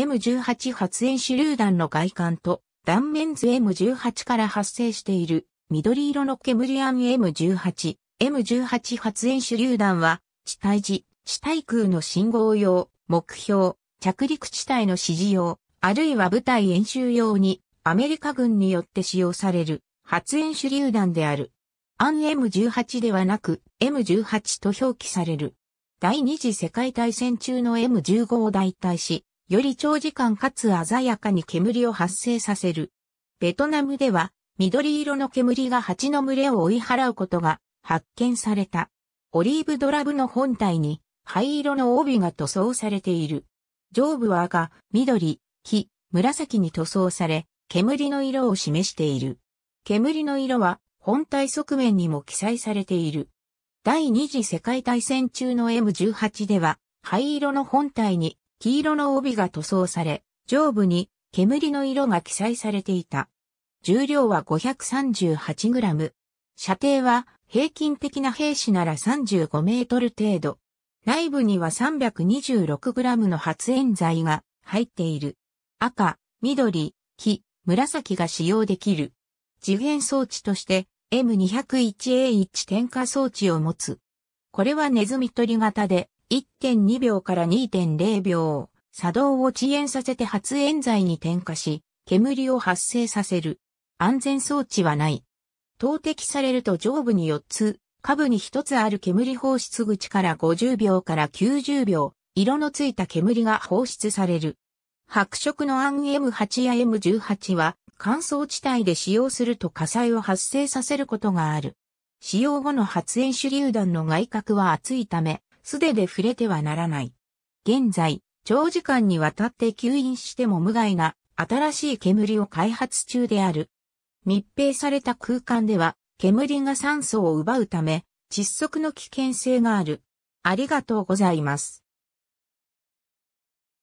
M18 発煙手榴弾の外観と断面図 M18 から発生している緑色の煙暗 M18、M18 発煙手榴弾は地対地、地対空の信号用、目標、着陸地帯の指示用、あるいは部隊演習用にアメリカ軍によって使用される発煙手榴弾である。アン M18 ではなく M18 と表記される。第二次世界大戦中の M15 を代替し、より長時間かつ鮮やかに煙を発生させる。ベトナムでは、緑色の煙が蜂の群れを追い払うことが発見された。オリーブドラブの本体に灰色の帯が塗装されている。上部は赤、緑、黄、紫に塗装され、煙の色を示している。煙の色は本体側面にも記載されている。第二次世界大戦中の M18 では、灰色の本体に黄色の帯が塗装され、上部に煙の色が記載されていた。重量は 538g。射程は平均的な兵士なら35メートル程度。内部には 326g の発煙剤が入っている。赤、緑、黄、紫が使用できる。次元装置として M201A1 点火装置を持つ。これはネズミ取り型で1.2秒から2.0秒、作動を遅延させて発煙剤に点火し、煙を発生させる。安全装置はない。投擲されると上部に4つ、下部に1つある煙放出口から50秒から90秒、色のついた煙が放出される。白色のアン M8 や M18 は乾燥地帯で使用すると火災を発生させることがある。使用後の発煙手榴弾の外角は厚いため、素手で触れてはならない。現在、長時間にわたって吸引しても無害な新しい煙を開発中である。密閉された空間では、煙が酸素を奪うため、窒息の危険性がある。ありがとうございます。